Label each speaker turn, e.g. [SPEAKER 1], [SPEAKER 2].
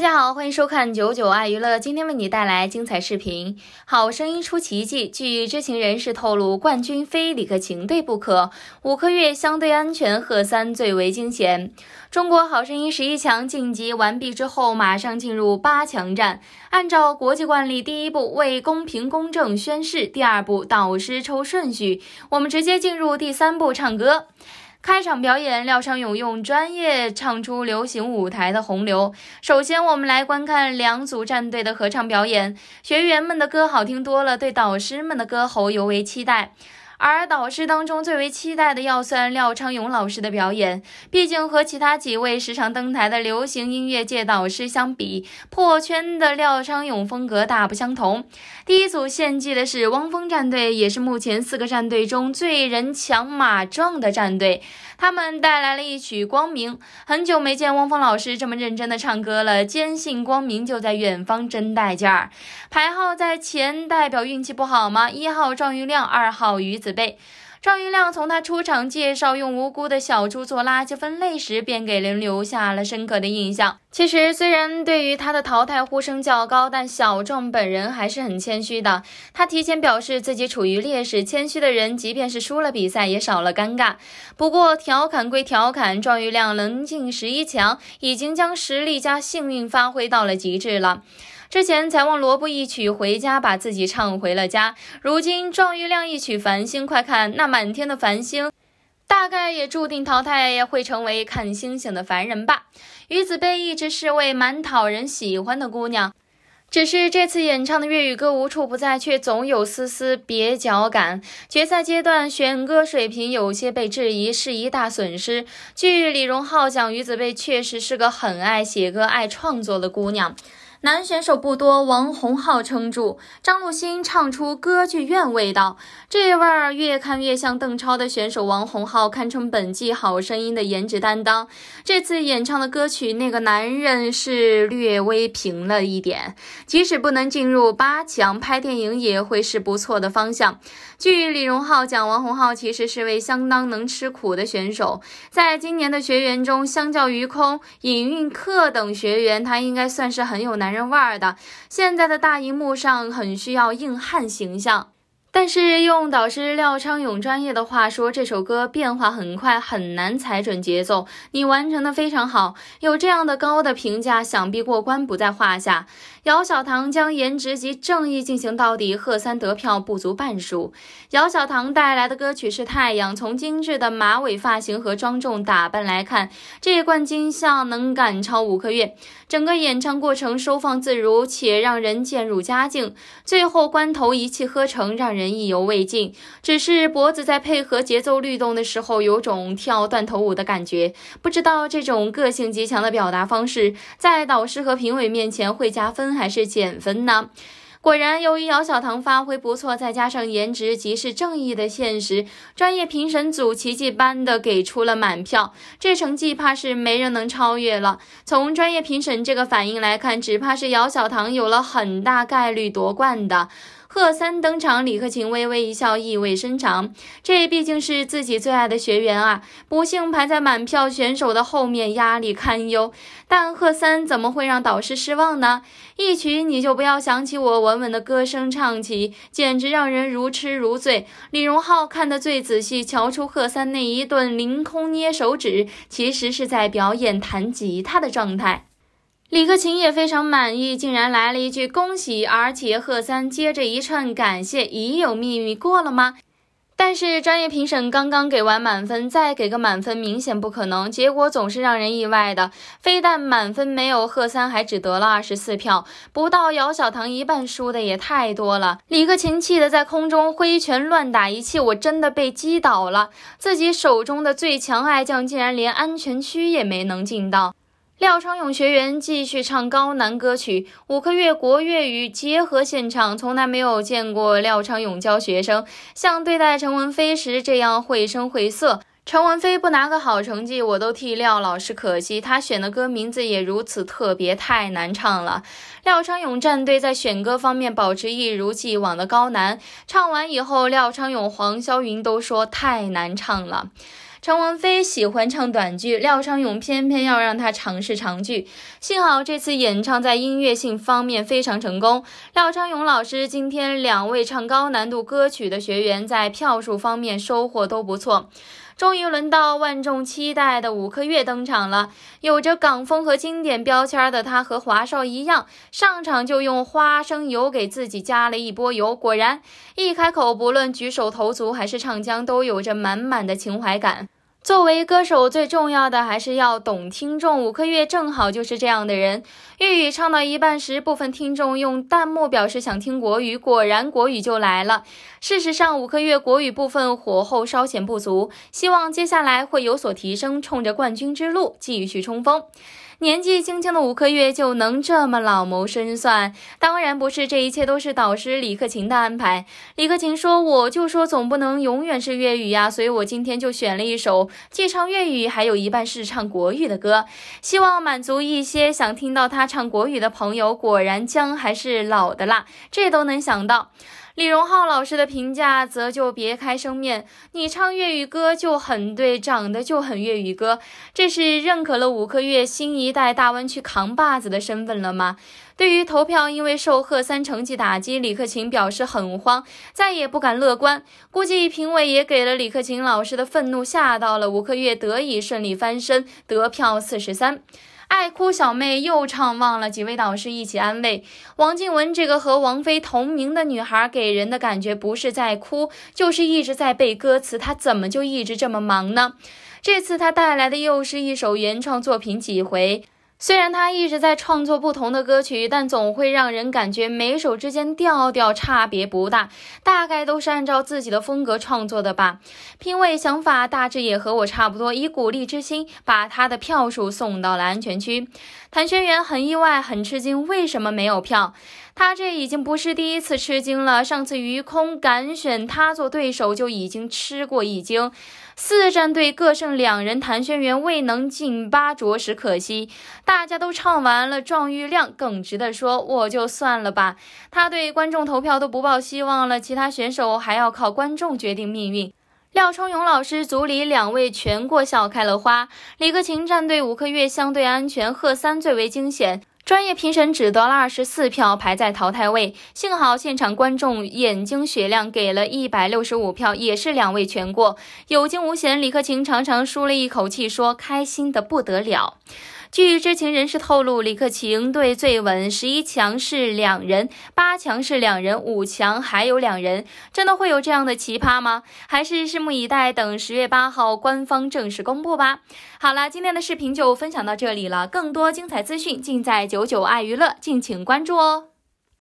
[SPEAKER 1] 大家好，欢迎收看九九爱娱乐，今天为你带来精彩视频。好声音出奇迹，据知情人士透露，冠军非李克勤队不可。五个月相对安全，贺三最为惊险。中国好声音十一强晋级完毕之后，马上进入八强战。按照国际惯例，第一步为公平公正宣誓，第二步导师抽顺序，我们直接进入第三步唱歌。开场表演，廖昌永用专业唱出流行舞台的洪流。首先，我们来观看两组战队的合唱表演。学员们的歌好听多了，对导师们的歌喉尤为期待。而导师当中最为期待的要算廖昌永老师的表演，毕竟和其他几位时常登台的流行音乐界导师相比，破圈的廖昌永风格大不相同。第一组献祭的是汪峰战队，也是目前四个战队中最人强马壮的战队，他们带来了一曲《光明》。很久没见汪峰老师这么认真的唱歌了，坚信光明就在远方，真带劲儿。排号在前代表运气不好吗？一号赵玉亮，二号于子。背赵云亮从他出场介绍用无辜的小猪做垃圾分类时便给人留下了深刻的印象。其实虽然对于他的淘汰呼声较高，但小众本人还是很谦虚的。他提前表示自己处于劣势，谦虚的人即便是输了比赛也少了尴尬。不过调侃归调侃，赵云亮能进十一强已经将实力加幸运发挥到了极致了。之前才忘萝卜一曲回家，把自己唱回了家。如今壮玉亮一曲《繁星》，快看那满天的繁星，大概也注定淘汰，会成为看星星的凡人吧。于子贝一直是位蛮讨人喜欢的姑娘，只是这次演唱的粤语歌无处不在，却总有丝丝蹩脚感。决赛阶段选歌水平有些被质疑，是一大损失。据李荣浩讲，于子贝确实是个很爱写歌、爱创作的姑娘。男选手不多，王洪浩撑住。张露欣唱出歌剧院味道，这味儿越看越像邓超的选手王洪浩，堪称本季《好声音》的颜值担当。这次演唱的歌曲《那个男人》是略微平了一点，即使不能进入八强，拍电影也会是不错的方向。据李荣浩讲，王洪浩其实是位相当能吃苦的选手，在今年的学员中，相较于空、尹运克等学员，他应该算是很有男。男人味儿的，现在的大荧幕上很需要硬汉形象。但是用导师廖昌永专业的话说，这首歌变化很快，很难踩准节奏。你完成的非常好，有这样的高的评价，想必过关不在话下。姚小棠将颜值及正义进行到底，贺三得票不足半数。姚小棠带来的歌曲是《太阳》，从精致的马尾发型和庄重打扮来看，这冠军项能赶超五个月。整个演唱过程收放自如，且让人渐入佳境，最后关头一气呵成，让人。人意犹未尽，只是脖子在配合节奏律动的时候，有种跳断头舞的感觉。不知道这种个性极强的表达方式，在导师和评委面前会加分还是减分呢？果然，由于姚晓棠发挥不错，再加上颜值即是正义的现实，专业评审组奇迹般的给出了满票。这成绩怕是没人能超越了。从专业评审这个反应来看，只怕是姚晓棠有了很大概率夺冠的。贺三登场，李克勤微微一笑，意味深长。这毕竟是自己最爱的学员啊，不幸排在满票选手的后面，压力堪忧。但贺三怎么会让导师失望呢？一曲你就不要想起我，稳稳的歌声唱起，简直让人如痴如醉。李荣浩看得最仔细，瞧出贺三那一顿凌空捏手指，其实是在表演弹吉他的状态。李克勤也非常满意，竟然来了一句“恭喜”，而且贺三接着一串“感谢已有秘密过了吗？”但是专业评审刚刚给完满分，再给个满分明显不可能。结果总是让人意外的，非但满分没有，贺三还只得了二十四票，不到姚小棠一半，输的也太多了。李克勤气得在空中挥拳乱打一气，我真的被击倒了，自己手中的最强爱将竟然连安全区也没能进到。廖昌永学员继续唱高难歌曲，五个月国粤语结合现场，从来没有见过廖昌永教学生像对待陈文飞时这样绘声绘色。陈文飞不拿个好成绩，我都替廖老师可惜。他选的歌名字也如此特别，太难唱了。廖昌永战队在选歌方面保持一如既往的高难。唱完以后，廖昌永、黄霄云都说太难唱了。常文飞喜欢唱短剧，廖昌永偏偏要让他尝试长剧。幸好这次演唱在音乐性方面非常成功。廖昌永老师，今天两位唱高难度歌曲的学员在票数方面收获都不错。终于轮到万众期待的五刻月登场了。有着港风和经典标签的他，和华少一样，上场就用花生油给自己加了一波油。果然，一开口，不论举手投足还是唱腔，都有着满满的情怀感。作为歌手，最重要的还是要懂听众。五个月正好就是这样的人，粤语唱到一半时，部分听众用弹幕表示想听国语，果然国语就来了。事实上，五个月国语部分火候稍显不足，希望接下来会有所提升，冲着冠军之路继续冲锋。年纪轻轻的五个月就能这么老谋深算，当然不是，这一切都是导师李克勤的安排。李克勤说：“我就说总不能永远是粤语呀，所以我今天就选了一首既唱粤语还有一半是唱国语的歌，希望满足一些想听到他唱国语的朋友。”果然姜还是老的辣，这都能想到。李荣浩老师的评价则就别开生面，你唱粤语歌就很对，长得就很粤语歌，这是认可了五个月新一代大湾区扛把子的身份了吗？对于投票，因为受贺三成绩打击，李克勤表示很慌，再也不敢乐观。估计评委也给了李克勤老师的愤怒吓到了，五个月得以顺利翻身，得票四十三。爱哭小妹又唱忘了，几位导师一起安慰。王靖雯这个和王菲同名的女孩，给人的感觉不是在哭，就是一直在背歌词。她怎么就一直这么忙呢？这次她带来的又是一首原创作品，几回。虽然他一直在创作不同的歌曲，但总会让人感觉每首之间调调差别不大，大概都是按照自己的风格创作的吧。评委想法大致也和我差不多，以鼓励之心把他的票数送到了安全区。谭轩辕很意外，很吃惊，为什么没有票？他这已经不是第一次吃惊了，上次于空敢选他做对手就已经吃过一惊。四战队各胜两人，谭轩辕未能进八，着实可惜。大家都唱完了，壮玉亮耿直的说：“我就算了吧，他对观众投票都不抱希望了，其他选手还要靠观众决定命运。”廖冲勇老师组里两位全过，笑开了花。李克勤战队五克月相对安全，贺三最为惊险。专业评审只得了二十四票，排在淘汰位。幸好现场观众眼睛雪亮，给了一百六十五票，也是两位全过，有惊无险。李克勤长长舒了一口气，说：“开心的不得了。”据知情人士透露，李克勤对最稳十一强是两人，八强是两人，五强还有两人。真的会有这样的奇葩吗？还是拭目以待，等十月八号官方正式公布吧。好了，今天的视频就分享到这里了，更多精彩资讯尽在九九爱娱乐，敬请关注哦。